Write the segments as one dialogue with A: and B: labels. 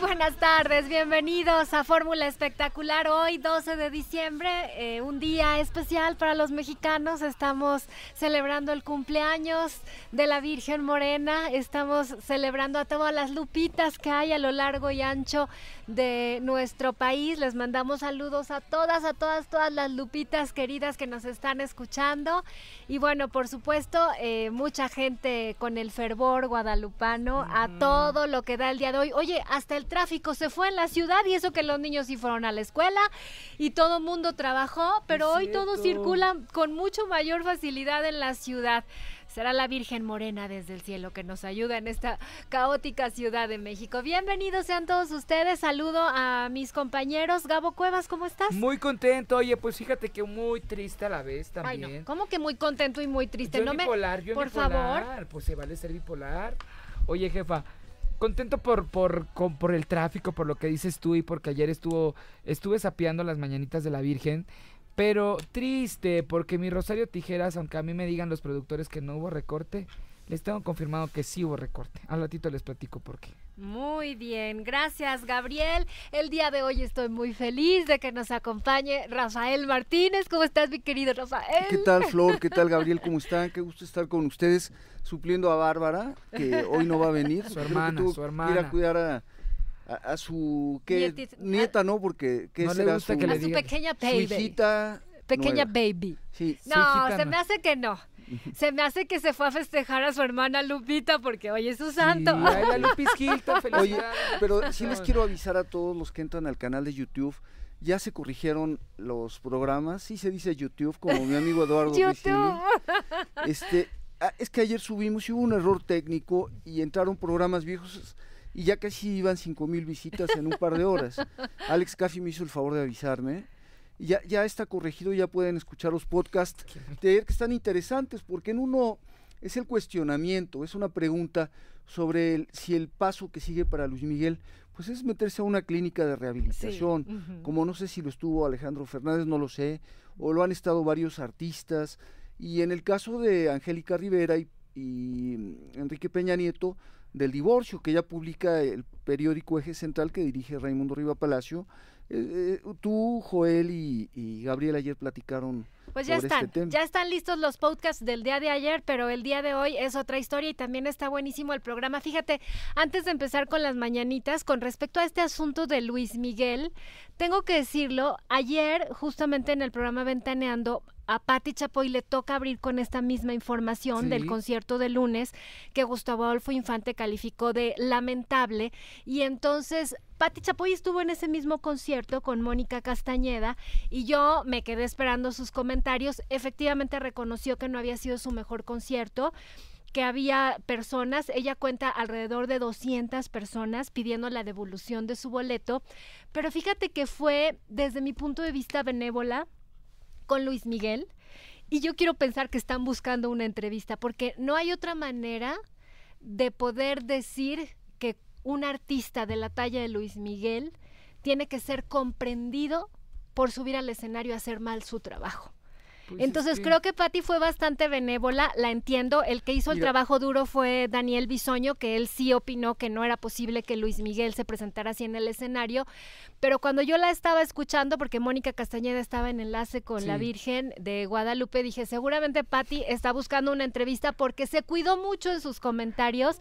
A: buenas tardes, bienvenidos a Fórmula Espectacular. Hoy 12 de diciembre, eh, un día especial para los mexicanos. Estamos celebrando el cumpleaños de la Virgen Morena, estamos celebrando a todas las lupitas que hay a lo largo y ancho de nuestro país. Les mandamos saludos a todas, a todas, todas las lupitas queridas que nos están escuchando. Y bueno, por supuesto, eh, mucha gente con el fervor guadalupano, a todo lo que da el día de hoy. Oye, hasta el tráfico se fue en la ciudad y eso que los niños sí fueron a la escuela y todo mundo trabajó, pero hoy todo circula con mucho mayor facilidad en la ciudad. Será la Virgen Morena desde el cielo que nos ayuda en esta caótica Ciudad de México. Bienvenidos sean todos ustedes. Saludo a mis compañeros. Gabo Cuevas, ¿cómo estás?
B: Muy contento. Oye, pues fíjate que muy triste a la vez también.
A: ¿Cómo que muy contento y muy triste? no me... Por favor.
B: Pues se vale ser bipolar. Oye, jefa, contento por, por, con, por el tráfico, por lo que dices tú y porque ayer estuvo, estuve sapeando las mañanitas de la Virgen. Pero triste, porque mi Rosario Tijeras, aunque a mí me digan los productores que no hubo recorte, les tengo confirmado que sí hubo recorte. Al ratito les platico por qué.
A: Muy bien, gracias Gabriel. El día de hoy estoy muy feliz de que nos acompañe Rafael Martínez. ¿Cómo estás, mi querido Rafael? ¿Qué tal,
C: Flor? ¿Qué tal, Gabriel? ¿Cómo están? Qué gusto estar con ustedes supliendo a Bárbara, que hoy no va a venir. Su hermana, su hermana. Ir cuidar a, su ¿qué? nieta, ¿no? Porque ¿qué le que a su pequeña baby.
A: pequeña baby. No, se me hace que no. Se me hace que se fue a festejar a su hermana Lupita porque hoy es su santo. la Oye, pero sí les quiero
C: avisar a todos los que entran al canal de YouTube ya se corrigieron los programas, sí se dice YouTube, como mi amigo Eduardo. YouTube. Este, ah, es que ayer subimos y hubo un error técnico y entraron programas viejos y ya casi iban cinco mil visitas en un par de horas. Alex Caffi me hizo el favor de avisarme ya, ya está corregido, ya pueden escuchar los podcasts de que están interesantes, porque en uno es el cuestionamiento, es una pregunta sobre si el paso que sigue para Luis Miguel, pues es meterse a una clínica de rehabilitación, como no sé si lo estuvo Alejandro Fernández, no lo sé, o lo han estado varios artistas, y en el caso de Angélica Rivera y, y Enrique Peña Nieto, del divorcio que ya publica el periódico Eje Central que dirige Raimundo Riva Palacio, eh, eh, tú, Joel y, Gabriel ayer platicaron. Pues ya este están, ya
A: están listos los podcasts del día de ayer, pero el día de hoy es otra historia y también está buenísimo el programa. Fíjate, antes de empezar con las mañanitas, con respecto a este asunto de Luis Miguel, tengo que decirlo, ayer justamente en el programa Ventaneando a Patti Chapoy le toca abrir con esta misma información del concierto de lunes que Gustavo Adolfo Infante calificó de lamentable y entonces Patti Chapoy estuvo en ese mismo concierto con Mónica Castañeda y yo me quedé esperando sus comentarios. Efectivamente reconoció que no había sido su mejor concierto que había personas, ella cuenta alrededor de 200 personas pidiendo la devolución de su boleto, pero fíjate que fue desde mi punto de vista benévola, con Luis Miguel. Y yo quiero pensar que están buscando una entrevista, porque no hay otra manera de poder decir que un artista de la talla de Luis Miguel tiene que ser comprendido por subir al escenario a hacer mal su trabajo.
D: Pues Entonces creo
A: que Patti fue bastante benévola, la entiendo. El que hizo el trabajo duro fue Daniel Bisoño, que él sí opinó que no era posible que Luis Miguel se presentara así en el escenario. Pero cuando yo la estaba escuchando, porque Mónica Castañeda estaba en enlace con la Virgen de Guadalupe, dije, seguramente Patti está buscando una entrevista porque se cuidó mucho en sus comentarios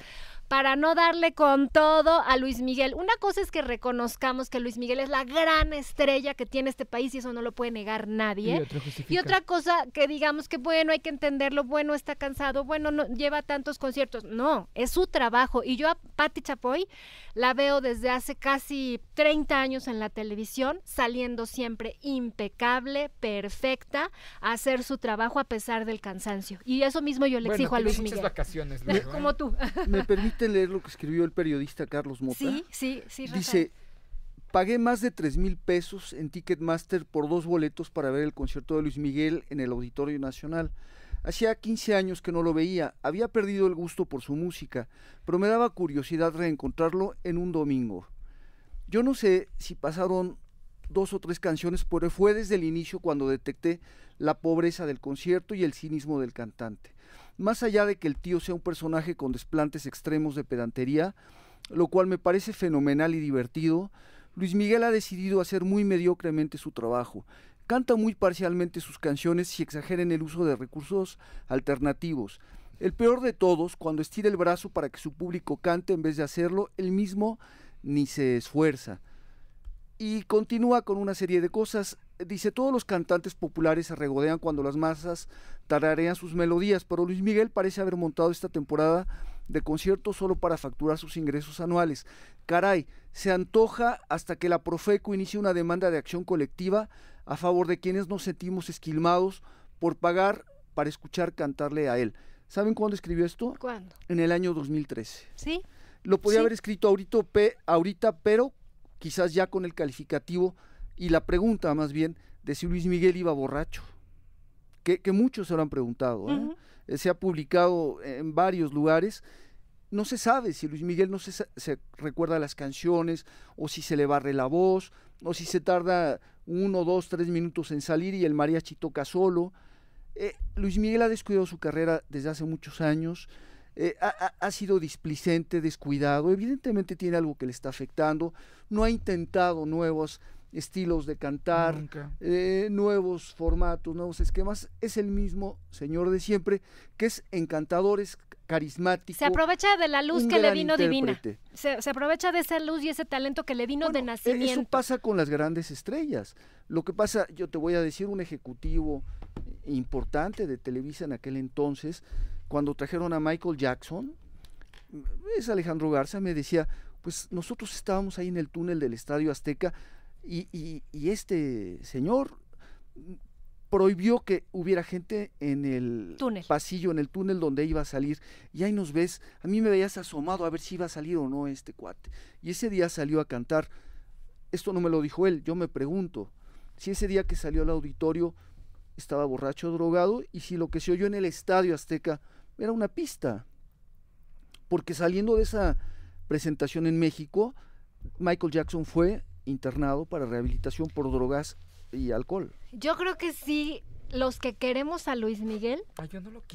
A: para no darle con todo a Luis Miguel. Una cosa es que reconozcamos que Luis Miguel es la gran estrella que tiene este país y eso no lo puede negar nadie. Y, otra cosa que digamos que bueno, hay que entenderlo, bueno, está cansado, bueno, no lleva tantos conciertos. No, es su trabajo y yo a Patti Chapoy la veo desde hace casi 30 años en la televisión, saliendo siempre impecable, perfecta, a hacer su trabajo a pesar del cansancio. Y eso mismo yo le exijo a Luis Miguel.
C: vacaciones,
A: Como ¿eh? tú. Me
C: permite leer lo que escribió el periodista Carlos Mota? Sí,
A: sí, sí. Dice,
C: pagué más de tres mil pesos en Ticketmaster por dos boletos para ver el concierto de Luis Miguel en el Auditorio Nacional. Hacía 15 años que no lo veía, había perdido el gusto por su música, pero me daba curiosidad reencontrarlo en un domingo. Yo no sé si pasaron dos o tres canciones, pero fue desde el inicio cuando detecté la pobreza del concierto y el cinismo del cantante. Más allá de que el tío sea un personaje con desplantes extremos de pedantería, lo cual me parece fenomenal y divertido, Luis Miguel ha decidido hacer muy mediocremente su trabajo. Canta muy parcialmente sus canciones y exagera en el uso de recursos alternativos. El peor de todos, cuando estira el brazo para que su público cante en vez de hacerlo, él mismo ni se esfuerza. Y continúa con una serie de cosas dice, todos los cantantes populares se regodean cuando las masas tararean sus melodías, pero Luis Miguel parece haber montado esta temporada de conciertos solo para facturar sus ingresos anuales. Caray, se antoja hasta que la Profeco inicie una demanda de acción colectiva a favor de quienes nos sentimos esquilmados por pagar para escuchar cantarle a él. ¿Saben cuándo escribió esto? ¿Cuándo? En el año 2013. ¿Sí? Lo podía haber escrito ahorita, ahorita, pero quizás ya con el calificativo y la pregunta más bien de si Luis Miguel iba borracho, que, muchos se lo han preguntado, ¿eh? Eh, se ha publicado en varios lugares, no se sabe si Luis Miguel no se, se, recuerda las canciones o si se le barre la voz o si se tarda uno, dos, tres minutos en salir y el mariachi toca solo. Eh, Luis Miguel ha descuidado su carrera desde hace muchos años, ha, ha, sido displicente, descuidado, evidentemente tiene algo que le está afectando, no ha intentado nuevos estilos de cantar, mm, eh, nuevos formatos, nuevos esquemas. Es el mismo señor de siempre, que es encantador, es carismático. Se aprovecha
A: de la luz que le vino divina. Se, aprovecha de esa luz y ese talento que le vino de de nacimiento. Eso
C: pasa con las grandes estrellas. Lo que pasa, yo te voy a decir, un ejecutivo importante de Televisa en aquel entonces, cuando trajeron a Michael Jackson, es Alejandro Garza, me decía, pues nosotros estábamos ahí en el túnel del Estadio Azteca y, este señor prohibió que hubiera gente en el pasillo, en el túnel donde iba a salir. Y ahí nos ves, a mí me veías asomado a ver si iba a salir o no este cuate. Y ese día salió a cantar. Esto no me lo dijo él, yo me pregunto si ese día que salió al auditorio estaba borracho, drogado, y si lo que se oyó en el estadio Azteca era una pista. Porque saliendo de esa presentación en México, Michael Jackson fue internado para rehabilitación por drogas y alcohol.
A: Yo creo que sí, los que queremos a Luis Miguel, ah,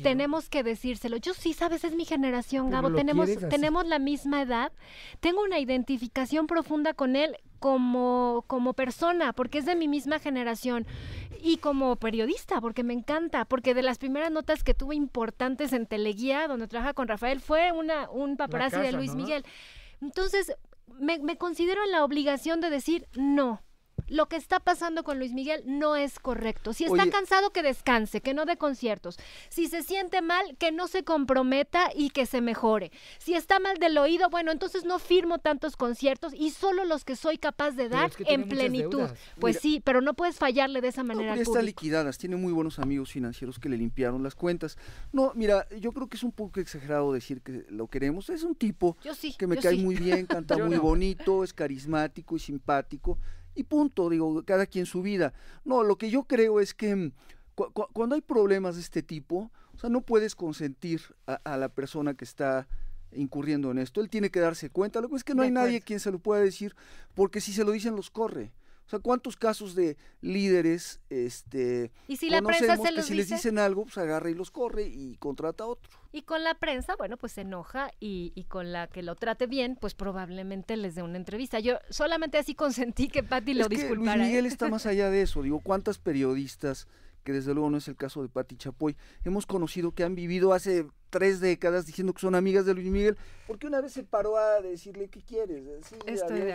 A: tenemos que decírselo. Yo sí, sabes, es mi generación, Gabo. Tenemos, tenemos la misma edad. Tengo una identificación profunda con él como, como persona, porque es de mi misma generación. Y como periodista, porque me encanta, porque de las primeras notas que tuve importantes en Teleguía, donde trabaja con Rafael, fue una, un paparazzi de Luis Miguel. Entonces, me, considero en la obligación de decir no lo que está pasando con Luis Miguel no es correcto. Si está cansado, que descanse, que no dé conciertos. Si se siente mal, que no se comprometa y que se mejore. Si está mal del oído, bueno, entonces no firmo tantos conciertos y solo los que soy capaz de dar en plenitud. Pues sí, pero no puedes fallarle de esa manera. No, está
C: liquidadas, tiene muy buenos amigos financieros que le limpiaron las cuentas. No, mira, yo creo que es un poco exagerado decir que lo queremos. Es un tipo que me cae muy bien, canta muy bonito, es carismático y simpático y punto, digo, cada quien su vida. No, lo que yo creo es que mm, cuando hay problemas de este tipo, o sea, no puedes consentir a, la persona que está incurriendo en esto. Él tiene que darse cuenta. Lo que es que no hay nadie quien se lo pueda decir, porque si se lo dicen los corre. O sea, ¿cuántos casos de líderes este, ¿Y si la que si les dicen algo, pues agarra y los corre y contrata a otro?
A: Y con la prensa, bueno, pues se enoja y, con la que lo trate bien, pues probablemente les dé una entrevista. Yo solamente así consentí que Patti lo es disculpara. ¿eh? Miguel está más allá
C: de eso. Digo, ¿cuántas periodistas que desde luego no es el caso de Pati Chapoy. Hemos conocido que han vivido hace tres décadas diciendo que son amigas de Luis Miguel, porque una vez se paró a decirle qué quieres. Eh, sí,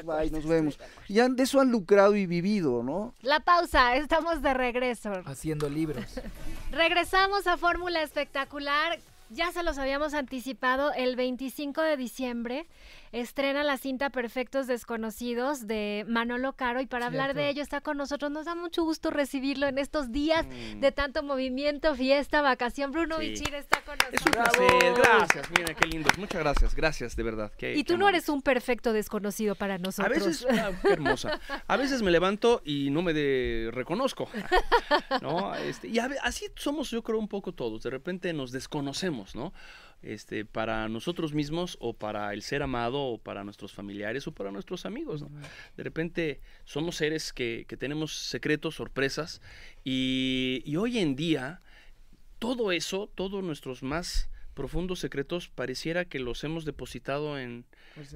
C: bye, nos vemos. y de eso han lucrado y vivido, ¿no?
A: La pausa, estamos de regreso.
C: Haciendo libros.
A: Regresamos a Fórmula Espectacular. Ya se los habíamos anticipado el 25 de diciembre estrena la cinta Perfectos Desconocidos de Manolo Caro y para hablar de ello está con nosotros. Nos da mucho gusto recibirlo en estos días mm. de tanto movimiento, fiesta, vacación. Bruno está con nosotros. Es
D: un gracias. Mira, qué lindo, Muchas gracias, gracias, de verdad. y tú no
A: eres un perfecto desconocido para nosotros. A veces, ah, hermosa.
D: A veces me levanto y no me reconozco. Este, y así somos, yo creo, un poco todos. De repente nos desconocemos, ¿no? este, para nosotros mismos o para el ser amado o para nuestros familiares o para nuestros amigos. De repente somos seres que, tenemos secretos, sorpresas y, y, hoy en día todo eso, todos nuestros más profundos secretos pareciera que los hemos depositado en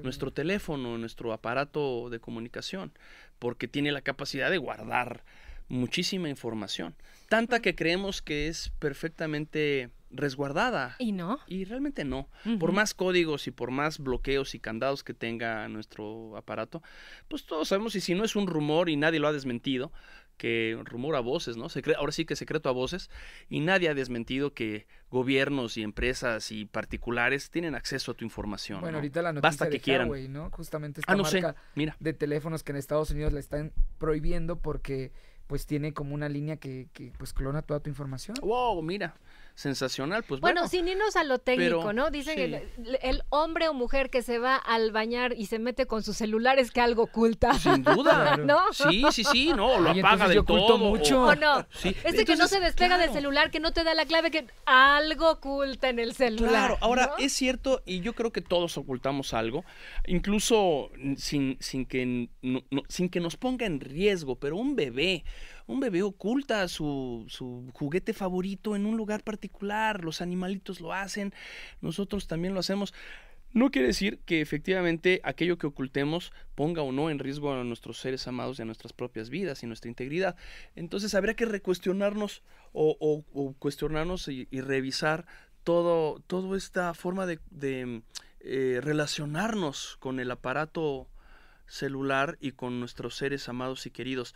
D: nuestro teléfono, en nuestro aparato de comunicación, porque tiene la capacidad de guardar muchísima información. Tanta que creemos que es perfectamente resguardada.
A: Y no. Y
D: realmente no. Por más códigos y por más bloqueos y candados que tenga nuestro aparato, pues todos sabemos, y si no es un rumor y nadie lo ha desmentido, que rumor a voces, ¿no? ahora sí que secreto a voces, y nadie ha desmentido que gobiernos y empresas y particulares tienen acceso a tu información. Bueno, ahorita la noticia de que ¿no?
B: Justamente ah, esta marca de teléfonos que en Estados Unidos la están prohibiendo porque pues tiene como una línea que,
D: que pues clona toda tu información. Wow, mira sensacional. Pues bueno, bueno, sin irnos
A: a lo técnico, ¿no? Dicen el, hombre o mujer que se va al bañar y se mete con su celular es que algo oculta. Sin duda. ¿No? Sí, sí, sí, no, lo apaga del todo. mucho. O no. Sí. Este que no se despega del celular, que no te da la clave, que algo oculta en el celular. Claro, ahora
D: es cierto y yo creo que todos ocultamos algo, incluso sin, sin, que, sin que nos ponga en riesgo, pero un bebé un bebé oculta su, juguete favorito en un lugar particular, los animalitos lo hacen, nosotros también lo hacemos. No quiere decir que efectivamente aquello que ocultemos ponga o no en riesgo a nuestros seres amados y a nuestras propias vidas y nuestra integridad. Entonces habría que recuestionarnos o, cuestionarnos y, revisar todo, toda esta forma de, eh, relacionarnos con el aparato celular y con nuestros seres amados y queridos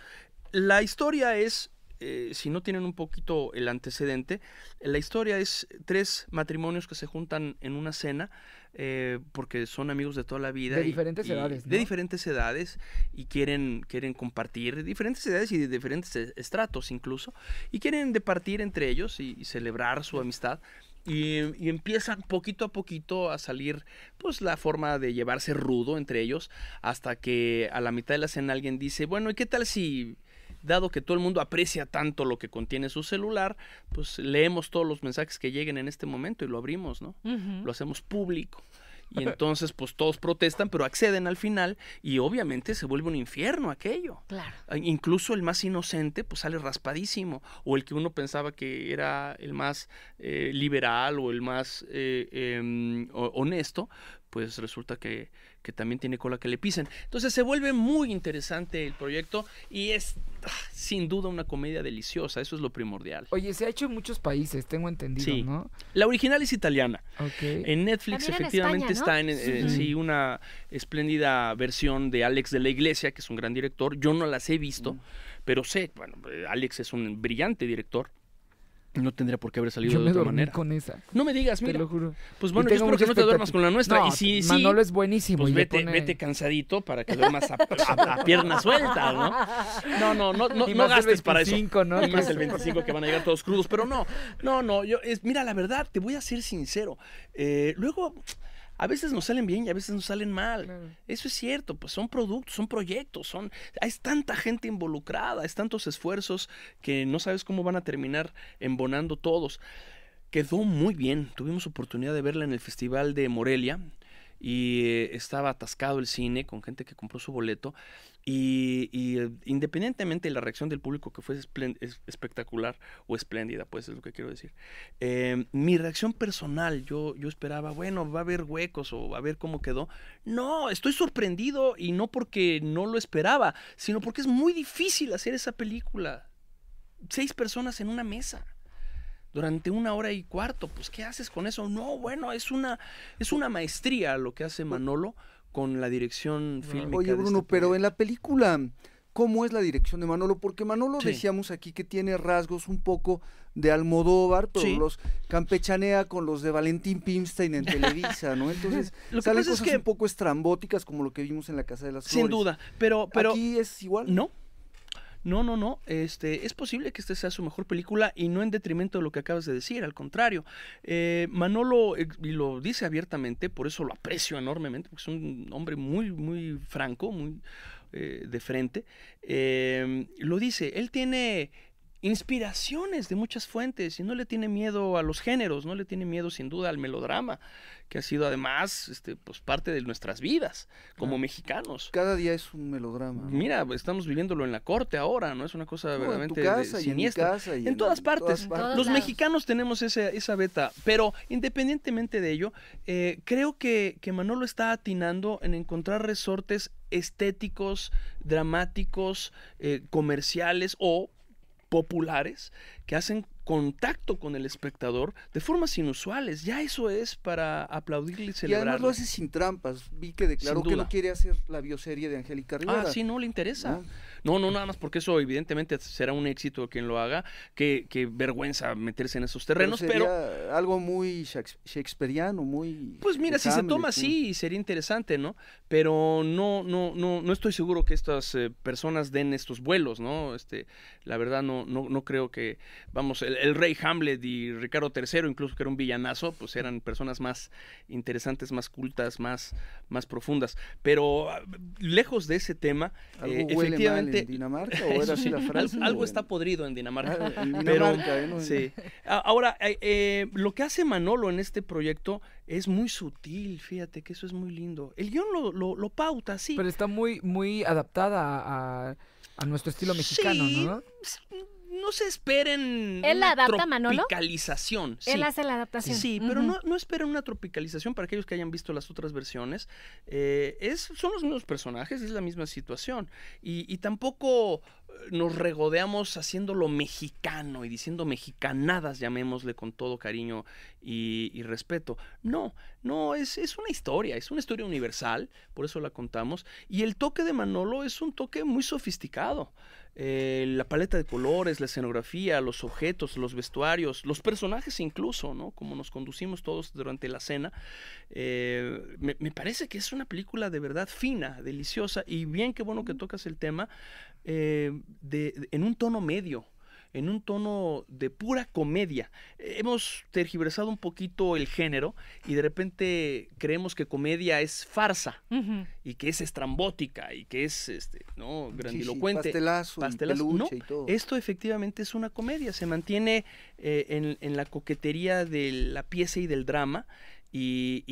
D: la historia es, eh, si no tienen un poquito el antecedente, la historia es tres matrimonios que se juntan en una cena eh, porque son amigos de toda la vida. De diferentes edades. De diferentes edades y quieren, quieren compartir, diferentes edades y de diferentes e, estratos incluso, y quieren departir entre ellos y, celebrar su amistad. Y, y, empiezan poquito a poquito a salir pues la forma de llevarse rudo entre ellos hasta que a la mitad de la cena alguien dice, bueno, ¿y qué tal si dado que todo el mundo aprecia tanto lo que contiene su celular, pues leemos todos los mensajes que lleguen en este momento y lo abrimos, ¿no? Lo hacemos público. Y entonces, pues todos protestan, pero acceden al final y obviamente se vuelve un infierno aquello. Claro. Ah, incluso el más inocente, pues sale raspadísimo. O el que uno pensaba que era el más eh, liberal o el más eh, em, honesto, pues resulta que, también tiene cola que le pisen. Entonces se vuelve muy interesante el proyecto y es ah, sin duda una comedia deliciosa, eso es lo primordial.
B: Oye, se ha hecho en muchos países, tengo entendido, sí.
D: La original es italiana. En Netflix efectivamente está en, eh, sí. una espléndida versión de Alex de la Iglesia, que es un gran director. Yo no las he visto, mm. pero sé, bueno, eh, Alex es un brillante director. No tendría por qué haber salido Yo de me otra dormí manera. con esa. No me digas, mira. Te lo juro. Pues bueno, yo espero que no te duermas con la nuestra. No, y si, sí, es buenísimo. pues vete, cansadito para que duermas a, a- pierna suelta, ¿no?
A: No, no, no, no, gastes para eso. 25, ¿no? Y más el 25 que van a llegar
D: todos crudos. Pero no, no, no. Yo, mira, la verdad, te voy a ser sincero. Eh, luego, a veces nos salen bien y a veces nos salen mal. Eso es cierto, pues son productos, son proyectos, son hay tanta gente involucrada, es tantos esfuerzos que no sabes cómo van a terminar embonando todos. Quedó muy bien, tuvimos oportunidad de verla en el Festival de Morelia y eh, estaba atascado el cine con gente que compró su boleto y, eh, independientemente de la reacción del público que fue espectacular o espléndida, pues es lo que quiero decir. Eh, mi reacción personal, yo, yo esperaba, bueno, va a haber huecos o va a ver cómo quedó. No, estoy sorprendido y no porque no lo esperaba, sino porque es muy difícil hacer esa película. Seis personas en una mesa durante una hora y cuarto. Pues, ¿qué haces con eso? No, bueno, es una, es una maestría lo que hace Manolo con la dirección filmica. Oye, este Bruno,
C: pero en la película, ¿cómo
D: es la dirección de Manolo? Porque Manolo decíamos aquí que tiene
C: rasgos un poco de Almodóvar, pero los campechanea con los de Valentín Pimstein en Televisa, ¿no? Entonces, lo que salen cosas es un poco estrambóticas como lo que vimos en la Casa de las Flores. Sin duda,
D: pero... pero ¿Aquí es igual? No, no, no, no. Este, es posible que esta sea su mejor película y no en detrimento de lo que acabas de decir, al contrario. Eh, Manolo eh, lo dice abiertamente, por eso lo aprecio enormemente, porque es un hombre muy, muy franco, muy eh, de frente. lo dice, él tiene inspiraciones de muchas fuentes y no le tiene miedo a los géneros, no le tiene miedo sin duda al melodrama, que ha sido además este, pues, parte de nuestras vidas como mexicanos. Cada día es un melodrama. Mira, estamos viviéndolo en la corte ahora, ¿no? Es una cosa verdaderamente siniestra. En, todas, partes. Los mexicanos tenemos esa, beta, pero independientemente de ello, eh, creo que, que Manolo está atinando en encontrar resortes estéticos, dramáticos, eh, comerciales o populares que hacen contacto con el espectador de formas inusuales. Ya eso es para aplaudirle y celebrar. Y además lo hace sin trampas. Vi que declaró que no
C: quiere hacer la bioserie de Angélica ah, Rivera. Ah, sí, no le interesa.
D: ¿No? no, nada más porque eso evidentemente será un éxito quien lo haga. Qué, vergüenza meterse en esos terrenos, pero...
C: Sería algo muy Shakespeareano, muy... Pues mira, si se toma
D: así sería interesante, ¿no? Pero no, no, no, no estoy seguro que estas eh, personas den estos vuelos, ¿no? Este, la verdad no, no, no creo que, vamos, el el, rey Hamlet y Ricardo III, incluso que era un villanazo, pues eran personas más interesantes, más cultas, más, más profundas. Pero ah, lejos de ese tema, ¿Algo eh, en Dinamarca o era así la frase? algo está podrido en Dinamarca. Ah, pero, ¿eh? sí. Ahora, eh, lo que hace Manolo en este proyecto es muy sutil, fíjate que eso es muy lindo. El guión lo, lo, pauta, sí. Pero está muy, muy adaptada a, nuestro estilo mexicano, sí, ¿no? no se esperen ¿Él una adapta, tropicalización. Él hace la
A: adaptación. Sí, pero no,
D: no, esperen una tropicalización para aquellos que hayan visto las otras versiones. Eh, es, son los mismos personajes, es la misma situación. Y, y tampoco nos regodeamos haciéndolo mexicano y diciendo mexicanadas, llamémosle con todo cariño y, respeto. No, no, es, es, una historia, es una historia universal, por eso la contamos. Y el toque de Manolo es un toque muy sofisticado. Eh, la paleta de colores, la escenografía, los objetos, los vestuarios, los personajes incluso, ¿no? Como nos conducimos todos durante la cena. Eh, me, me parece que es una película de verdad fina, deliciosa y bien que bueno que tocas el tema. Eh, en un tono medio, en un tono de pura comedia. Hemos tergiversado un poquito el género y de repente creemos que comedia es farsa y que es estrambótica y que es este, ¿no? grandilocuente. pastelazo, Y todo. Esto efectivamente es una comedia, se mantiene eh, en, en, la coquetería de la pieza y del drama y,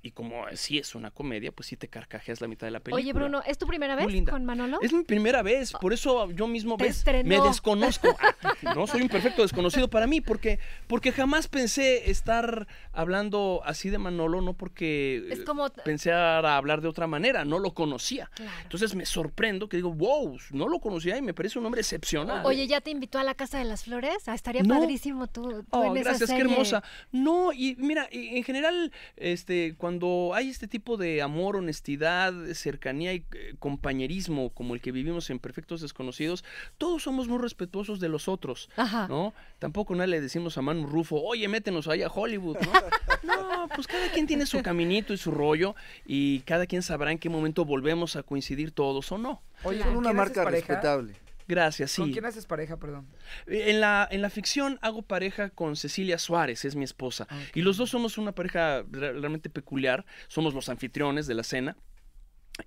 D: y, como sí es una comedia, pues sí te carcajeas la mitad de la película. Oye, Bruno,
A: ¿es tu primera vez con Manolo? Es mi
D: primera vez, por eso yo mismo ves, me desconozco. Ah, no, soy un perfecto desconocido para mí, porque, porque jamás pensé estar hablando así de Manolo, no porque pensé a hablar de otra manera, no lo conocía. Entonces me sorprendo que digo, wow, no lo conocía y me parece un hombre excepcional. Oye,
A: ¿ya te invitó a la Casa de las Flores? Ah, estaría padrísimo tú. Oh, en gracias, qué hermosa.
D: No, y mira, en general este, cuando hay este tipo de amor, honestidad, cercanía y eh, compañerismo como el que vivimos en Perfectos Desconocidos, todos somos muy respetuosos de los otros, ¿no? Tampoco nada le decimos a Manu Rufo, oye, métenos allá a Hollywood, ¿no? pues cada quien tiene su caminito y su rollo y cada quien sabrá en qué momento volvemos a coincidir todos o no. Oye, una marca respetable. Gracias, sí. ¿Con quién haces
B: pareja, perdón?
D: En la, en la ficción hago pareja con Cecilia Suárez, es mi esposa. Ah, y los dos somos una pareja realmente peculiar. Somos los anfitriones de la cena.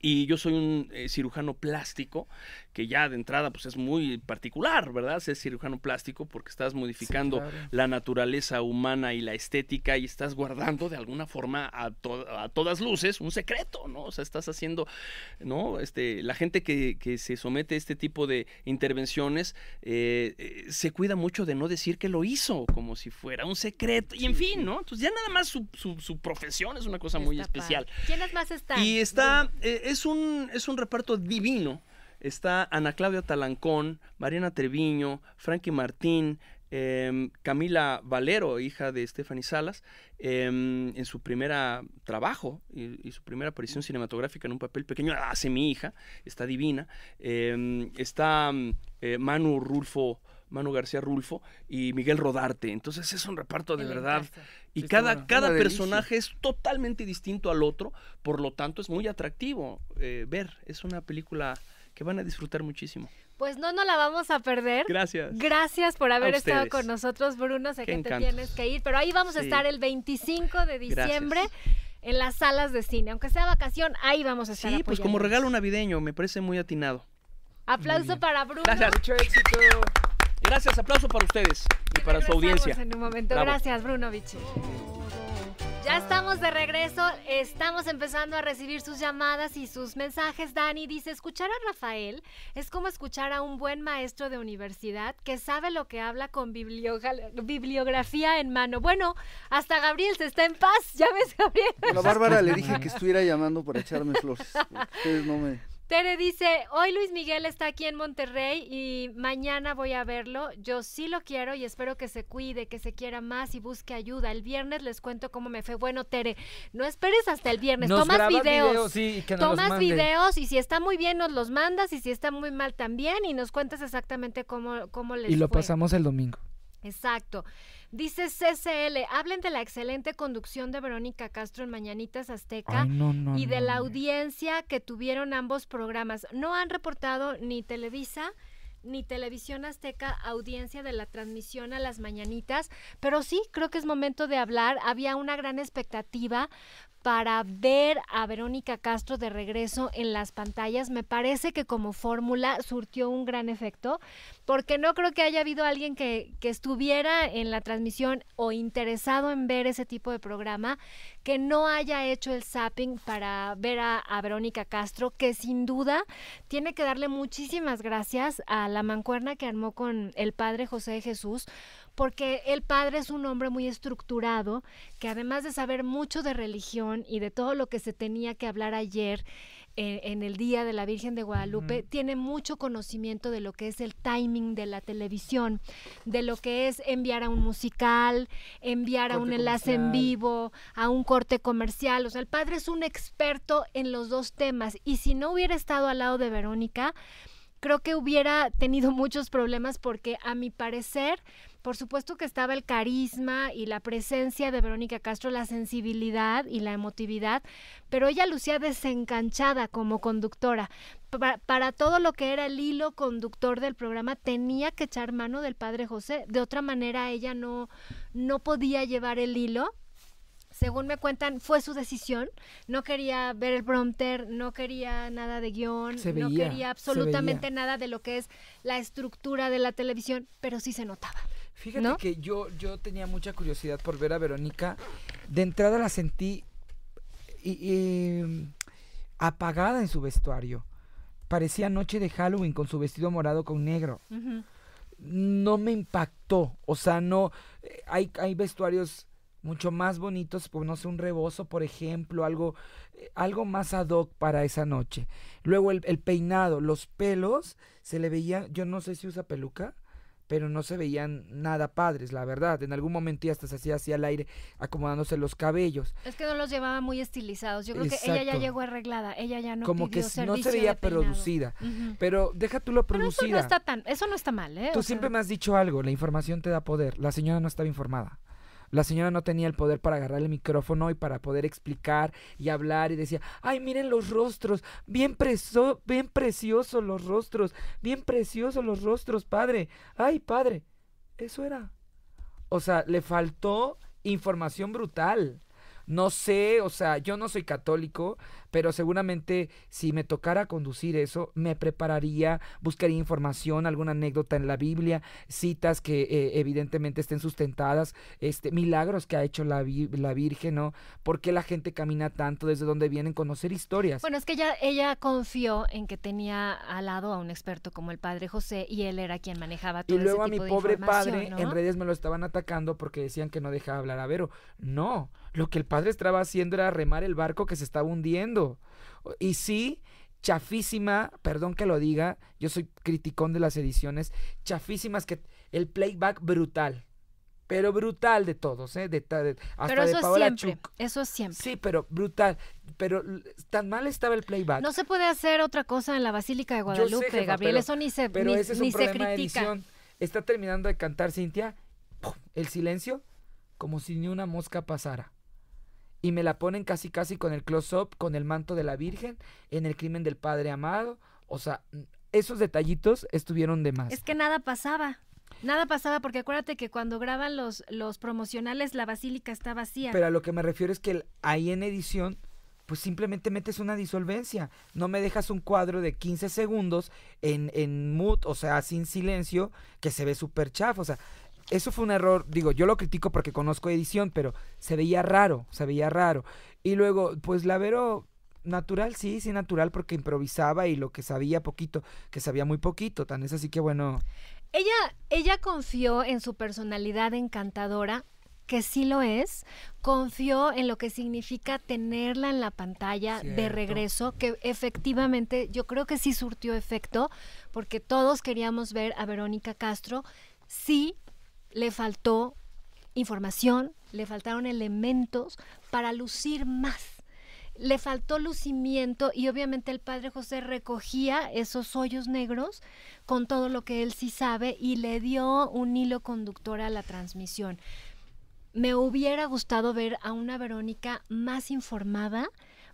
D: Y yo soy un eh, cirujano plástico, que ya de entrada pues es muy particular, ¿verdad? Ser cirujano plástico porque estás modificando la naturaleza humana y la estética y estás guardando de alguna forma a, todas luces un secreto, ¿no? O sea, estás haciendo, ¿no? Este, la gente que, se somete a este tipo de intervenciones eh, eh, se cuida mucho de no decir que lo hizo, como si fuera un secreto. Y en fin, ¿no? Entonces ya nada más su, profesión es una cosa muy especial.
A: ¿Quiénes más están? Y está
D: es, un, reparto divino. Está Ana Claudia Talancón, Mariana Treviño, Frankie Martín, em, Camila Valero, hija de Stephanie Salas, em, en su primer trabajo y, su primera aparición cinematográfica en un papel pequeño, hace mi hija, está divina. Em, está eh, Manu Rulfo Manu García Rulfo y Miguel Rodarte. Entonces es un reparto de verdad. Y cada, cada personaje es totalmente distinto al otro, por lo tanto es muy atractivo eh, ver. Es una película que van a disfrutar muchísimo.
A: Pues no, no la vamos a perder. Gracias. Gracias por haber estado con nosotros, Bruno. Sé que te tienes que ir, pero ahí vamos a estar el 25 de diciembre. en las salas de cine. Aunque sea vacación, ahí vamos a estar. Sí, pues como regalo
D: navideño, me parece muy atinado.
A: Aplauso para Bruno. Mucho éxito. Gracias, aplauso para
D: ustedes y, para su audiencia. En un momento. Gracias,
A: Bruno Vichy. Ya estamos de regreso, estamos empezando a recibir sus llamadas y sus mensajes. Dani dice, escuchar a Rafael es como escuchar a un buen maestro de universidad que sabe lo que habla con bibliografía en mano. Bueno, hasta Gabriel se está en paz, ya ves Gabriel. A la Bárbara le dije que estuviera
C: llamando para echarme flores. Ustedes no me...
A: Tere dice, hoy Luis Miguel está aquí en Monterrey y mañana voy a verlo. Yo sí lo quiero y espero que se cuide, que se quiera más y busque ayuda. El viernes les cuento cómo me fue. Bueno, Tere, no esperes hasta el viernes. tomas videos. tomas videos y si está muy bien nos los mandas y si está muy mal también y nos cuentas exactamente cómo, cómo les Y lo pasamos el domingo. Exacto. Dice CCL, hablen de la excelente conducción de Verónica Castro en Mañanitas Azteca y de la audiencia que tuvieron ambos programas. No han reportado ni Televisa ni Televisión Azteca audiencia de la transmisión a las mañanitas, pero sí creo que es momento de hablar. Había una gran expectativa para ver a Verónica Castro de regreso en las pantallas. Me parece que como fórmula surtió un gran efecto porque no creo que haya habido alguien que, estuviera en la transmisión o interesado en ver ese tipo de programa que no haya hecho el zapping para ver a, Verónica Castro, que sin duda tiene que darle muchísimas gracias a la mancuerna que armó con el padre José Jesús, porque el padre es un hombre muy estructurado, que además de saber mucho de religión y de todo lo que se tenía que hablar ayer, en, el Día de la Virgen de Guadalupe, tiene mucho conocimiento de lo que es el timing de la televisión, de lo que es enviar a un musical, enviar a un enlace en vivo, a un corte comercial. O sea, el padre es un experto en los dos temas y si no hubiera estado al lado de Verónica, creo que hubiera tenido muchos problemas porque a mi parecer por supuesto que estaba el carisma y la presencia de Verónica Castro, la sensibilidad y la emotividad, pero ella lucía desencanchada como conductora. Para, todo lo que era el hilo conductor del programa tenía que echar mano del padre José, de otra manera ella no, no podía llevar el hilo según me cuentan, fue su decisión. No quería ver el prompter, no quería nada de guión, no quería absolutamente nada de lo que es la estructura de la televisión, pero sí se notaba. Fíjate
B: que yo, yo tenía mucha curiosidad por ver a Verónica. De entrada la sentí apagada en su vestuario. Parecía noche de Halloween con su vestido morado con negro. No me impactó. O sea, no. Eh, hay, hay vestuarios mucho más bonitos, por pues, no sé, un rebozo, por ejemplo, algo, eh, algo más ad hoc para esa noche. Luego el, peinado, los pelos, se le veía, yo no sé si usa peluca, pero no se veían nada padres, la verdad. En algún momento ya hasta se hacía así al aire, acomodándose los cabellos.
A: Es que no los llevaba muy estilizados. Yo creo que ella ya llegó arreglada, ella ya no Como que no se veía producida.
B: Pero deja tú lo producida. eso no está
A: tan, eso no está mal, ¿eh? Tú siempre
B: me has dicho algo, la información te da poder. La señora no estaba informada. La señora no tenía el poder para agarrar el micrófono y para poder explicar y hablar y decía, ay, miren los rostros, bien, preso bien preciosos los rostros, bien preciosos los rostros, padre, ay, padre. Eso era. O sea, le faltó información brutal. No sé, o sea, yo no soy católico, pero seguramente si me tocara conducir eso, me prepararía, buscaría información, alguna anécdota en la Biblia, citas que eh, evidentemente estén sustentadas, este, milagros que ha hecho la, la Virgen, ¿no? ¿Por qué la gente camina tanto? ¿Desde donde vienen? Conocer historias. Bueno,
A: es que ella, ella confió en que tenía al lado a un experto como el padre José y él era quien manejaba todo Y luego a mi pobre padre en
B: redes me lo estaban atacando porque decían que no dejaba hablar a Vero. No, lo que el padre estaba haciendo era remar el barco que se estaba hundiendo. Y sí, chafísima, perdón que lo diga, yo soy criticón de las ediciones, chafísimas que el playback brutal. Pero brutal de todos, ¿eh? De, pero eso es siempre, Eso siempre. Sí, pero brutal. Pero tan mal estaba el playback. No se
A: puede hacer otra cosa en la Basílica de Guadalupe, Gabriel. eso ni se critica ni,
B: Está terminando de cantar Cintia. El silencio, como si ni una mosca pasara y me la ponen casi casi con el close-up, con el manto de la Virgen, en el crimen del Padre Amado. O sea, esos detallitos estuvieron de más. Es
A: que nada pasaba. Nada pasaba porque acuérdate que cuando graban los, los promocionales la basílica está vacía. Pero a
B: lo que me refiero es que ahí en edición pues simplemente metes una disolvencia. No me dejas un cuadro de 15 segundos en, en mood, o sea, sin silencio, que se ve súper chafo. O sea, eso fue un error, digo, yo lo critico porque conozco edición, pero se veía raro, se veía raro. Y luego, pues la Vero, natural, sí, sí, natural, porque improvisaba y lo que sabía poquito, que sabía muy poquito, tan es así que bueno.
A: Ella, ella confió en su personalidad encantadora, que sí lo es, confió en lo que significa tenerla en la pantalla de regreso, que efectivamente yo creo que sí surtió efecto, porque todos queríamos ver a Verónica Castro, sí le faltó información, le faltaron elementos para lucir más le faltó lucimiento y obviamente el padre José recogía esos hoyos negros con todo lo que él sí sabe y le dio un hilo conductor a la transmisión. Me hubiera gustado ver a una Verónica más informada,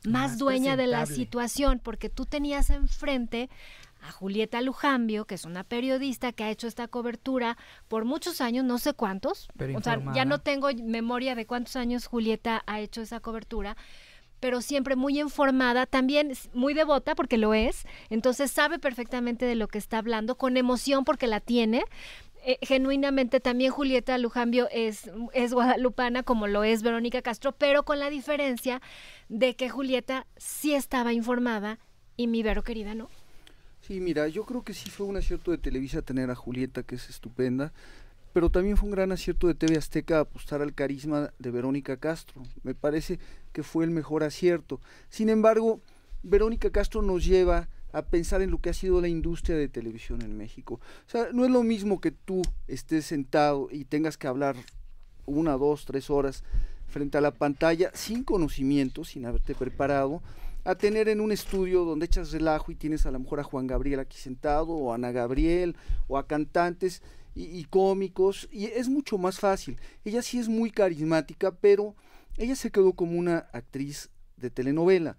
A: más, dueña de la situación, porque tú tenías enfrente a Julieta Lujambio, que es una periodista que ha hecho esta cobertura por muchos años, no sé cuántos, o sea, ya no tengo memoria de cuántos años Julieta ha hecho esa cobertura, pero siempre muy informada, también muy devota porque lo es, entonces sabe perfectamente de lo que está hablando, con emoción porque la tiene, eh, genuinamente también Julieta Lujambio es, es guadalupana como lo es Verónica Castro, pero con la diferencia de que Julieta sí estaba informada y mi Vero querida no.
C: Sí, mira, yo creo que sí fue un acierto de Televisa tener a Julieta, que es estupenda, pero también fue un gran acierto de TV Azteca apostar al carisma de Verónica Castro. Me parece que fue el mejor acierto. Sin embargo, Verónica Castro nos lleva a pensar en lo que ha sido la industria de televisión en México. O sea, no es lo mismo que tú estés sentado y tengas que hablar una, dos, tres horas frente a la pantalla sin conocimiento, sin haberte preparado, a tener en un estudio donde echas relajo y tienes a lo mejor a Juan Gabriel aquí sentado, o a Ana Gabriel, o a cantantes y, cómicos, y es mucho más fácil. Ella sí es muy carismática, pero ella se quedó como una actriz de telenovela.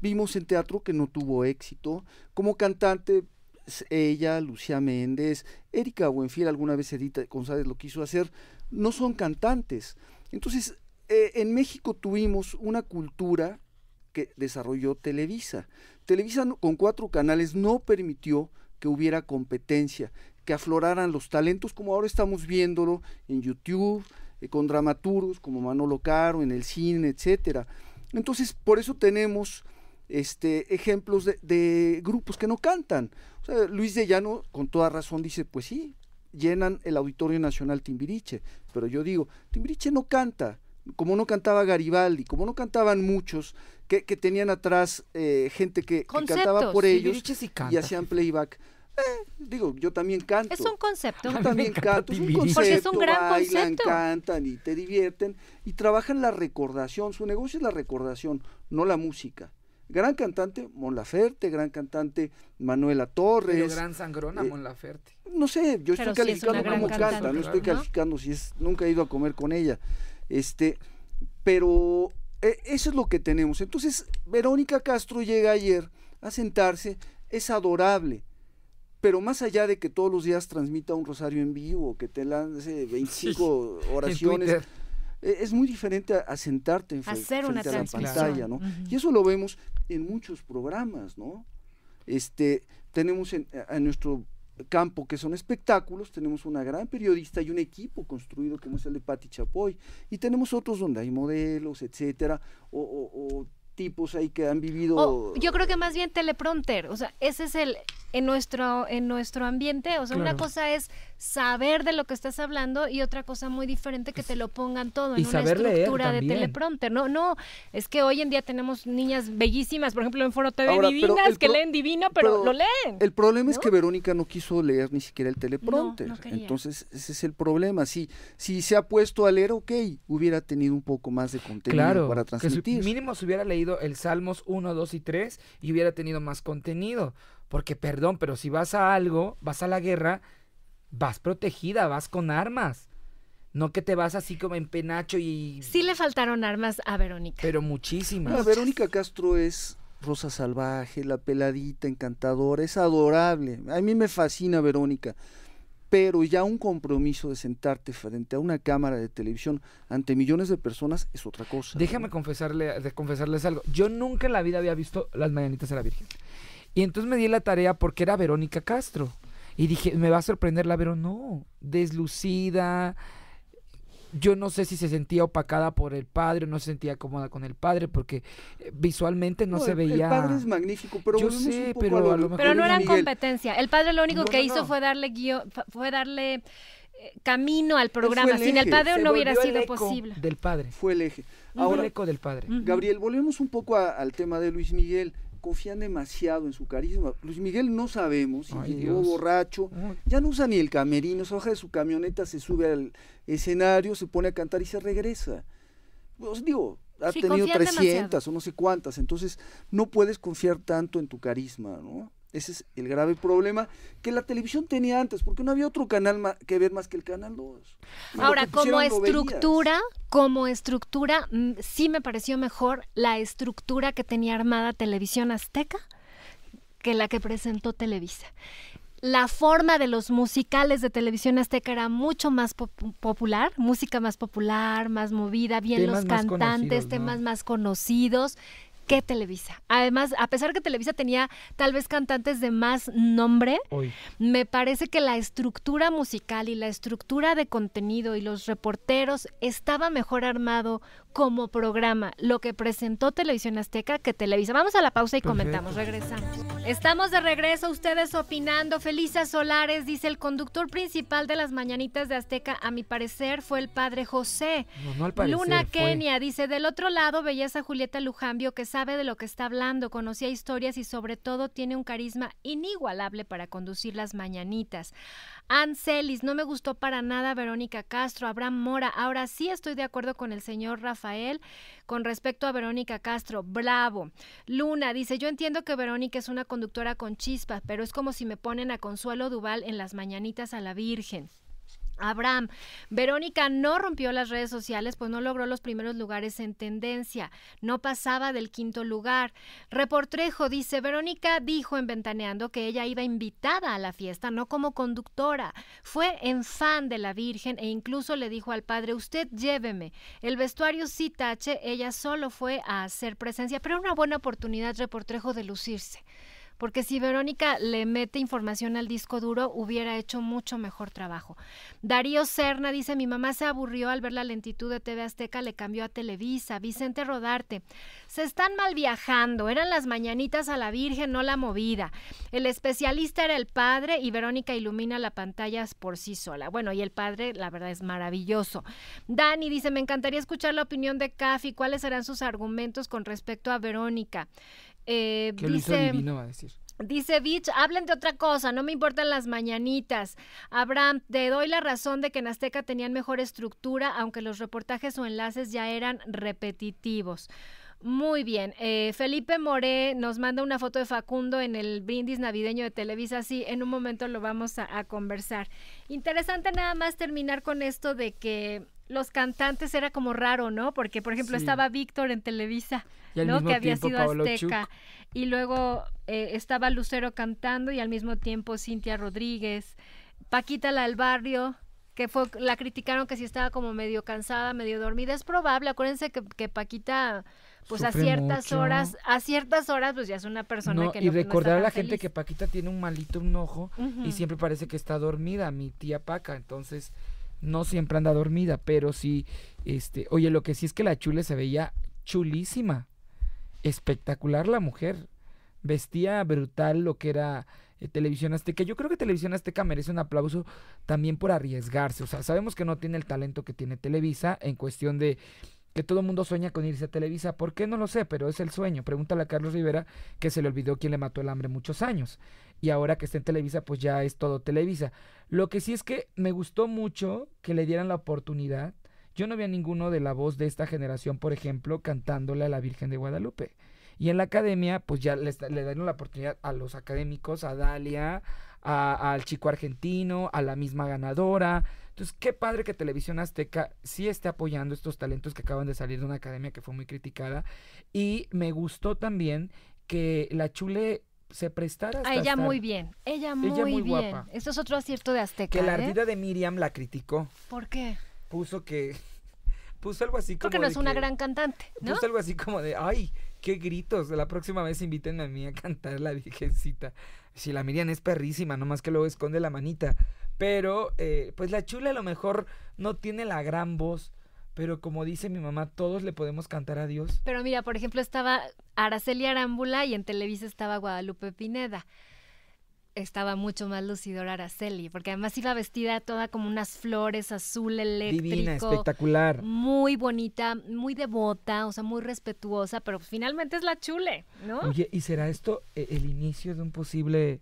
C: Vimos en teatro que no tuvo éxito. Como cantante, ella, Lucía Méndez, Erika Buenfiel, alguna vez Edith González lo quiso hacer, no son cantantes. Entonces, eh, en México tuvimos una cultura que desarrolló Televisa. Televisa con cuatro canales no permitió que hubiera competencia, que afloraran los talentos como ahora estamos viéndolo en YouTube, eh, con dramaturgos como Manolo Caro, en el cine, etcétera. Entonces, por eso tenemos este, ejemplos de, grupos que no cantan. Luis de Llano, con toda razón, dice, pues sí, llenan el Auditorio Nacional Timbiriche, pero yo digo, Timbiriche no canta, como no cantaba Garibaldi, como no cantaban muchos, que, tenían atrás eh, gente que, cantaba por ellos y, hacían playback. Eh, digo, yo también canto. Es un
A: concepto. Yo también canto. Es un concepto, Porque es un gran bailan, cantan
C: y te divierten y trabajan la recordación. Su negocio es la recordación, no la música. Gran cantante Mon Laferte, gran cantante Manuela Torres. gran
B: sangrona eh, Mon Laferte.
C: No sé, yo estoy calificando canta, no estoy calificando si es, nunca he ido a comer con ella. Este, pero e, eso es lo que tenemos. Entonces, Verónica Castro llega ayer a sentarse, es adorable. Pero más allá de que todos los días transmita un rosario en vivo, que te lance 25 oraciones, e, es muy diferente a, sentarte en frente a la pantalla, ¿no? Y eso lo vemos en muchos programas, ¿no? Este, tenemos en, a nuestro campo que son espectáculos, tenemos una gran periodista y un equipo construido como es el de Patti Chapoy, y tenemos otros donde hay modelos, etcétera, o, tipos ahí que han vivido. yo
A: creo que más bien teleprompter, o sea, ese es el en nuestro en nuestro ambiente, o sea, una cosa es saber de lo que estás hablando y otra cosa muy diferente que te pues, lo pongan todo en una estructura de teleprompter. No, no, es que hoy en día tenemos niñas bellísimas, por ejemplo, en Foro TV divinas, que leen divino, pero, lo leen.
C: El problema es que Verónica no quiso leer ni siquiera el teleprompter. Entonces, ese es el problema. Si, si se ha puesto a leer, ok, hubiera tenido un poco más de contenido para transmitir. mínimo
B: se hubiera leído el Salmos 1, 2 y 3 y hubiera tenido más contenido. Porque, perdón, pero si vas a algo, vas a la guerra, vas protegida, vas con armas. No que te vas así como en penacho y...
A: Sí le faltaron armas a Verónica.
B: Pero muchísimas.
C: Verónica Castro es rosa salvaje, la peladita, encantadora, es adorable. A mí me fascina Verónica. Pero ya un compromiso de sentarte frente a una cámara de televisión ante millones de personas es otra cosa.
B: Déjame confesarle, confesarles algo. Yo nunca en la vida había visto Las Mañanitas a la Virgen. Y entonces me di la tarea porque era Verónica Castro. Y dije, me va a sorprender la Vero. No, deslucida. Yo no sé si se sentía opacada por el padre, no se sentía cómoda con el padre, porque eh, visualmente no, se veía. El padre es
C: magnífico, pero
B: yo pero lo, Pero no eran
A: competencia. El padre lo único que hizo fue darle fue darle eh, camino al programa. Sin el padre no hubiera sido eco posible.
C: Del padre. Fue el eje. Ahora, eco del padre. Gabriel, volvemos un poco al tema de Luis Miguel confían demasiado en su carisma. Luis Miguel no sabemos si llegó borracho, ya no usa ni el camerino, se baja de su camioneta, se sube al escenario, se pone a cantar y se regresa. Pues digo, ha tenido 300 o no sé cuántas, entonces no puedes confiar tanto en tu carisma, ¿no? Ese es el grave problema que la televisión tenía antes, porque no había otro canal que ver más que el Canal 2. Ahora, como estructura,
A: como estructura, mm, sí me pareció mejor la estructura que tenía armada Televisión Azteca que la que presentó Televisa. La forma de los musicales de televisión azteca era mucho más popular, música más popular, más movida, bien los cantantes, temas más conocidos que Televisa. Además, a pesar que Televisa tenía tal vez cantantes de más nombre, me parece que la estructura musical y la estructura de contenido y los reporteros estaba mejor armado como programa lo que presentó Televisión Azteca que Televisa. Vamos a la pausa y comentamos, regresamos. Estamos de regreso, ustedes opinando. Felisa Solares dice, el conductor principal de las mañanitas de Azteca, a mi parecer, fue el padre José. Luna Kenia dice, del otro lado belleza Julieta Lujambio que sabe de lo que está hablando, conocía historias y sobre todo tiene un carisma inigualable para conducir las mañanitas. Ancelis, no me gustó para nada Verónica Castro, Abraham Mora, ahora sí estoy de acuerdo con el señor Rafael con respecto a Verónica Castro, bravo. Luna dice, yo entiendo que Verónica es una conductora con chispas, pero es como si me ponen a Consuelo Duval en las mañanitas a la Virgen. Abraham, Verónica no rompió las redes sociales, pues no logró los primeros lugares en tendencia, no pasaba del quinto lugar. Reportrejo dice, Verónica dijo en Ventaneando que ella iba invitada a la fiesta, no como conductora. Fue en fan de la Virgen e incluso le dijo al padre, usted lléveme. El vestuario sí tache, ella solo fue a hacer presencia, pero una buena oportunidad, Reportrejo, de lucirse porque si Verónica le mete información al disco duro, hubiera hecho mucho mejor trabajo. Darío Serna dice, mi mamá se aburrió al ver la lentitud de TV Azteca, le cambió a Televisa. Vicente Rodarte, se están mal viajando, eran las mañanitas a la Virgen, no la movida. El especialista era el padre y Verónica ilumina la pantalla por sí sola. Bueno, y el padre, la verdad, es maravilloso. Dani dice, me encantaría escuchar la opinión de Cafi, cuáles serán sus argumentos con respecto a Verónica. Eh, dice, a decir. Dice Beach, hablen de otra cosa, no me importan las mañanitas. Abraham, te doy la razón de que en Azteca tenían mejor estructura, aunque los reportajes o enlaces ya eran repetitivos. Muy bien. Eh, Felipe Moré nos manda una foto de Facundo en el brindis navideño de Televisa. Sí, en un momento lo vamos a conversar. Interesante nada más terminar con esto de que los cantantes era como raro, ¿no? Porque, por ejemplo, estaba Víctor en Televisa, ¿no? Que había sido azteca. Y luego eh, estaba Lucero cantando y al mismo tiempo Cintia Rodríguez, Paquita la del barrio, que fue, la criticaron que si estaba como medio cansada, medio dormida. Es probable, acuérdense que, Paquita pues a ciertas horas, a ciertas horas pues ya es una persona que no, y recordar a la gente que
B: Paquita tiene un malito un ojo y siempre parece que está dormida mi tía Paca, entonces no siempre anda dormida, pero sí, este, oye, lo que sí es que la chule se veía chulísima, espectacular la mujer, vestía brutal lo que era eh, Televisión Azteca. Yo creo que Televisión Azteca merece un aplauso también por arriesgarse, o sea, sabemos que no tiene el talento que tiene Televisa en cuestión de que todo el mundo sueña con irse a Televisa. ¿Por qué? No lo sé, pero es el sueño. Pregúntale a Carlos Rivera que se le olvidó quién le mató el hambre muchos años. Y ahora que está en Televisa, pues ya es todo Televisa. Lo que sí es que me gustó mucho que le dieran la oportunidad. Yo no vi a ninguno de la voz de esta generación, por ejemplo, cantándole a la Virgen de Guadalupe. Y en la academia, pues ya le dieron la oportunidad a los académicos, a Dalia, al chico argentino, a la misma ganadora. Entonces, qué padre que Televisión Azteca sí esté apoyando estos talentos que acaban de salir de una academia que fue muy criticada. Y me gustó también que la Chule se prestara a ella muy
A: bien ella muy, muy bien guapa. eso es otro acierto de Azteca que la ¿eh? ardida
B: de Miriam la criticó ¿por qué? puso que puso algo así como porque no es una
A: gran cantante ¿no? puso
B: algo así como de ay qué gritos. La próxima vez invítenme a mí a cantar la Virgencita. Si la Miriam es perrísima, nomás que luego esconde la manita. Pero, eh, pues la chula a lo mejor no tiene la gran voz. Pero como dice mi mamá, todos le podemos cantar a Dios.
A: Pero mira, por ejemplo, estaba Araceli Arámbula y en Televisa estaba Guadalupe Pineda estaba mucho más lucidora Araceli, porque además iba vestida toda como unas flores azul eléctrico. Divina, espectacular. Muy bonita, muy devota, o sea, muy respetuosa, pero pues, finalmente es la chule, ¿no? Oye,
B: ¿y será esto eh, el inicio de un posible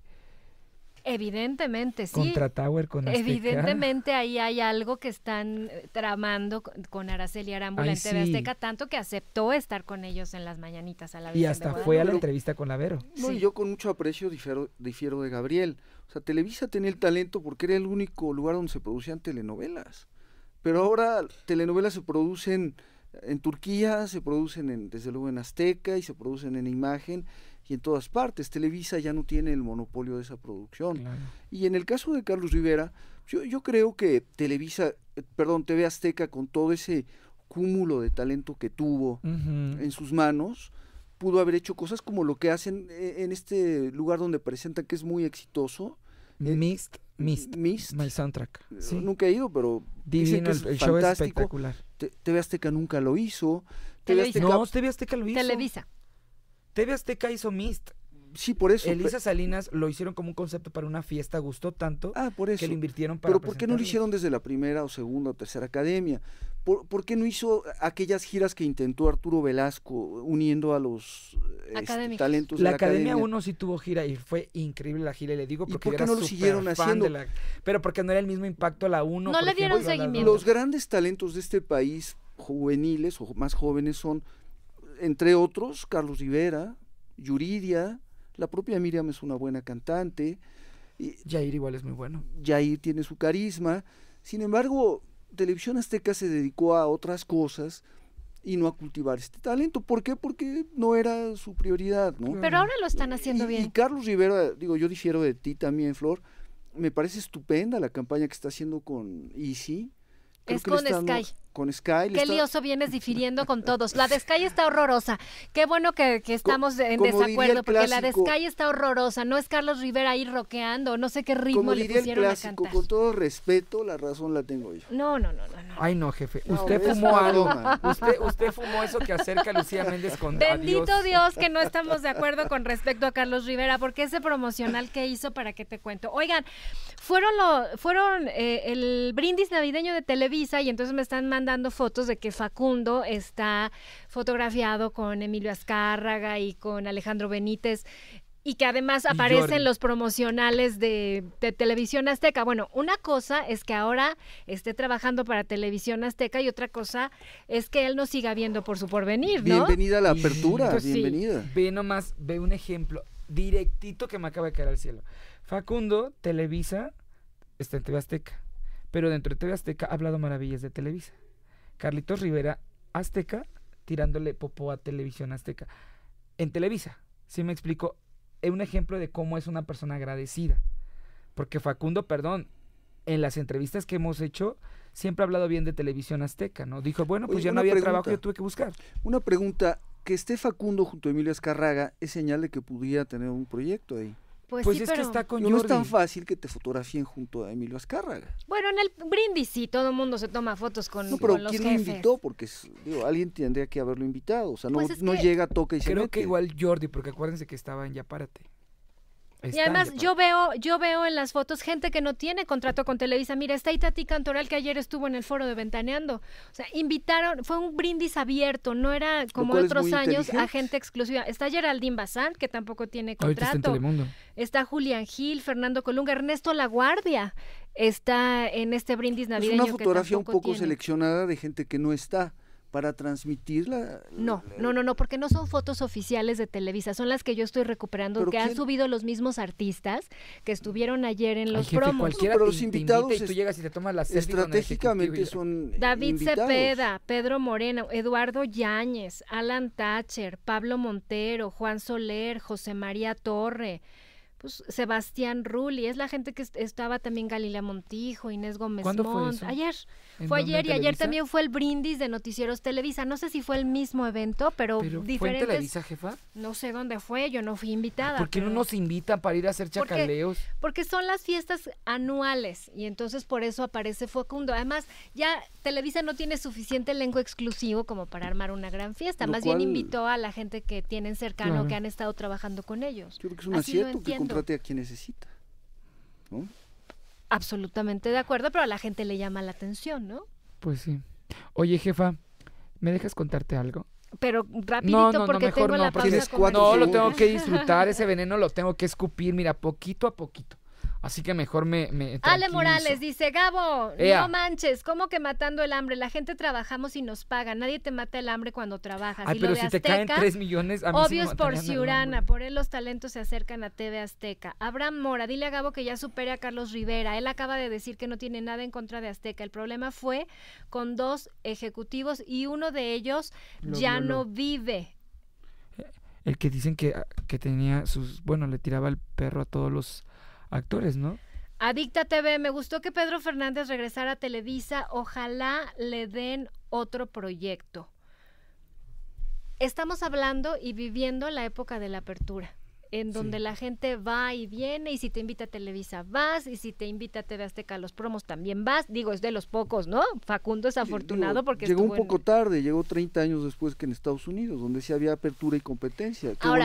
A: Evidentemente, sí. Contra
B: Tower, con Azteca. Evidentemente
A: ahí hay algo que están eh, tramando con Araceli Arámbula en TV Azteca, tanto que aceptó estar con ellos en las mañanitas a la vez. Y hasta fue a la entrevista con Lavero. No, sí. y
C: yo con mucho aprecio difiero, de Gabriel. O sea, Televisa tenía el talento porque era el único lugar donde se producían telenovelas. Pero ahora telenovelas se producen en Turquía, se producen desde luego en Azteca y se producen en Imagen y en todas partes. Televisa ya no tiene el monopolio de esa producción. Y en el caso de Carlos Rivera, yo, creo que Televisa, eh, perdón, TV Azteca, con todo ese cúmulo de talento que tuvo en sus manos, pudo haber hecho cosas como lo que hacen eh, en este lugar donde presentan que es muy exitoso.
B: Eh, Mist, Mist, My soundtrack. Nunca he ido, pero el, show es espectacular.
C: TV Azteca nunca lo hizo. Televisa.
B: Azteca lo hizo. Televisa. TV Azteca hizo Mist. Sí, por eso. Elisa
C: Salinas lo hicieron como un concepto
B: para una fiesta, gustó tanto ah, por eso. que lo invirtieron para. Pero ¿por qué no lo
C: hicieron desde la primera o segunda o tercera academia? ¿Por, qué no hizo aquellas giras que intentó Arturo Velasco uniendo a los este, talentos talentos la de la Academia? 1
B: sí tuvo gira y fue increíble la gira, y le digo, porque por qué no lo siguieron haciendo? pero porque no era el mismo impacto a la 1. No le dieron seguimiento. Los
C: grandes talentos de este país, juveniles o más jóvenes, son entre otros, Carlos Rivera, Yuridia, la propia Miriam es una buena cantante. Y, Jair igual es muy bueno. Jair tiene su carisma. Sin embargo, Televisión Azteca se dedicó a otras cosas y no a cultivar este talento. ¿Por qué? Porque no era su prioridad, Pero ahora
A: lo están haciendo bien. Y
C: Carlos Rivera, digo, yo difiero de ti también, Flor. Me parece estupenda la campaña que está haciendo con Easy.
A: es con Sky
C: con Sky. Qué lioso
A: vienes difiriendo con todos. La de está horrorosa. Qué bueno que, estamos en desacuerdo, porque la de está horrorosa. No es Carlos Rivera ahí roqueando, no sé qué ritmo le hicieron pusieron a cantar.
C: Con todo respeto, la razón la tengo yo.
A: No, no, no, no.
C: Ay, no, jefe. usted fumó algo. Usted, fumó eso que acerca a Lucía Méndez con
B: Bendito
A: Dios que no estamos de acuerdo con respecto a Carlos Rivera, porque ese promocional que hizo, ¿para qué te cuento? Oigan, fueron, lo, fueron eh, el brindis navideño de Televisa y entonces me están mandando dando fotos de que Facundo está fotografiado con Emilio Azcárraga y con Alejandro Benítez y que además aparecen los promocionales de, Televisión Azteca. Bueno, una cosa es que ahora esté trabajando para Televisión Azteca y otra cosa es que él nos siga viendo por su porvenir, Bienvenida a la apertura, pues bienvenida.
B: Ve nomás, ve un ejemplo directito que me acaba de caer al cielo. Facundo, Televisa, está en TV Azteca, pero dentro de TV Azteca ha hablado maravillas de Televisa. Carlitos Rivera Azteca tirándole popó a Televisión Azteca. En Televisa, si me explico? Es un ejemplo de cómo es una persona agradecida. Porque Facundo, perdón, en las entrevistas que hemos hecho, siempre ha hablado bien de Televisión Azteca, ¿no? Dijo, bueno, pues ya no había trabajo, yo
C: tuve que buscar. Una pregunta, que esté Facundo junto a Emilio Escarraga es señal de que pudiera tener un proyecto ahí. Pues, pues es que está con no, Jordi. No es tan fácil que te fotografíen junto a Emilio Azcárraga.
A: Bueno, en el brindis sí, todo el mundo se toma fotos con No, pero ¿quién lo invitó?
C: Porque alguien tendría que haberlo invitado. O sea, pues no, llega, toca y se Creo que
B: igual Jordi, porque acuérdense que estaba en Ya Párate y además yo
A: veo, yo veo en las fotos gente que no tiene contrato con Televisa. Mira, está Itati Cantoral que ayer estuvo en el foro de Ventaneando. O sea, invitaron, fue un brindis abierto, no era como otros años a gente exclusiva. Está Geraldine Bazán, que tampoco tiene contrato. Está, Julián Gil, Fernando Colunga, Ernesto Laguardia está en este brindis navideño. Es una fotografía un poco
C: seleccionada de gente que no está para transmitirla.
A: No, no, no, no, porque no son fotos oficiales de Televisa, son las que yo estoy recuperando, que han subido los mismos artistas que estuvieron ayer en los promos. Cualquiera de
C: pero los invitados tú llegas y te tomas las estratégicamente son
A: David Cepeda, Pedro Moreno, Eduardo Yáñez, Alan Thatcher, Pablo Montero, Juan Soler, José María Torre. Pues, Sebastián Rulli, es la gente que estaba también Galilea Montijo, Inés Gómez Mont. Fue Ayer, fue ayer y ayer también fue el brindis de Noticieros Televisa. No sé si fue el mismo evento, pero, diferentes. ¿Fue en Televisa, jefa? No sé dónde fue, yo no fui invitada. ¿Por qué
B: no nos invitan para ir a hacer chacaleos?
A: Porque, son las fiestas anuales y entonces por eso aparece Focundo Además, ya Televisa no tiene suficiente lengua exclusivo como para armar una gran fiesta. Más bien invitó a la gente que tienen cercano, que han estado trabajando con ellos. Así lo entiendo contrate
C: a quien necesita.
A: Absolutamente de acuerdo, pero a la gente le llama la atención, ¿no?
B: Pues sí. Oye, jefa, ¿me dejas contarte algo?
A: Pero rapidito porque no, tengo No, lo tengo que disfrutar, ese
B: veneno lo tengo que escupir, mira, poquito a poquito. Así que mejor me... Ale Morales
A: dice, Gabo, no manches, ¿cómo que matando el hambre? La gente trabajamos y nos paga, nadie te mata el hambre cuando trabajas. pero si te caen 3
B: millones, a Obvio es por Ciurana,
A: por él los talentos se acercan a TV Azteca. Abraham Mora, dile a Gabo que ya supere a Carlos Rivera, él acaba de decir que no tiene nada en contra de Azteca. El problema fue con dos ejecutivos y uno de ellos ya no vive
B: eh, el que dicen que, ah, que, tenía sus, bueno, le tiraba el perro a todos los actores, ¿no?
A: Adicta TV, me gustó que Pedro Fernández regresara a Televisa. Ojalá le den otro proyecto. Estamos hablando y viviendo la época de la apertura en donde la gente va y viene, y si te invita a Televisa vas, y si te invita a TV Azteca a los promos también vas. Digo, es de los pocos, ¿no? Facundo es afortunado porque... Llegó un poco
C: tarde, llegó 30 años después que en Estados Unidos, donde sí había apertura y competencia. que hoy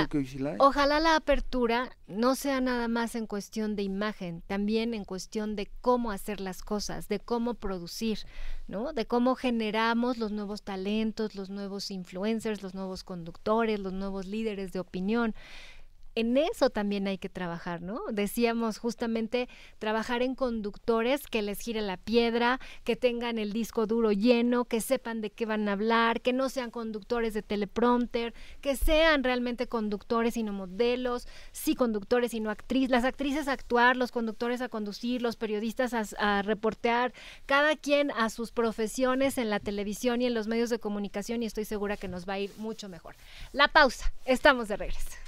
A: ojalá la apertura no sea nada más en cuestión de imagen, también en cuestión de cómo hacer las cosas, de cómo producir, ¿no? De cómo generamos los nuevos talentos, los nuevos influencers, los nuevos conductores, los nuevos líderes de opinión en eso también hay que trabajar, ¿no? Decíamos justamente trabajar en conductores que les gire la piedra, que tengan el disco duro lleno, que sepan de qué van a hablar, que no sean conductores de teleprompter, que sean realmente conductores y no modelos, sí conductores y no actrices, las actrices a actuar, los conductores a conducir, los periodistas a, reportear, cada quien a sus profesiones en la televisión y en los medios de comunicación y estoy segura que nos va a ir mucho mejor. La pausa, estamos de regreso.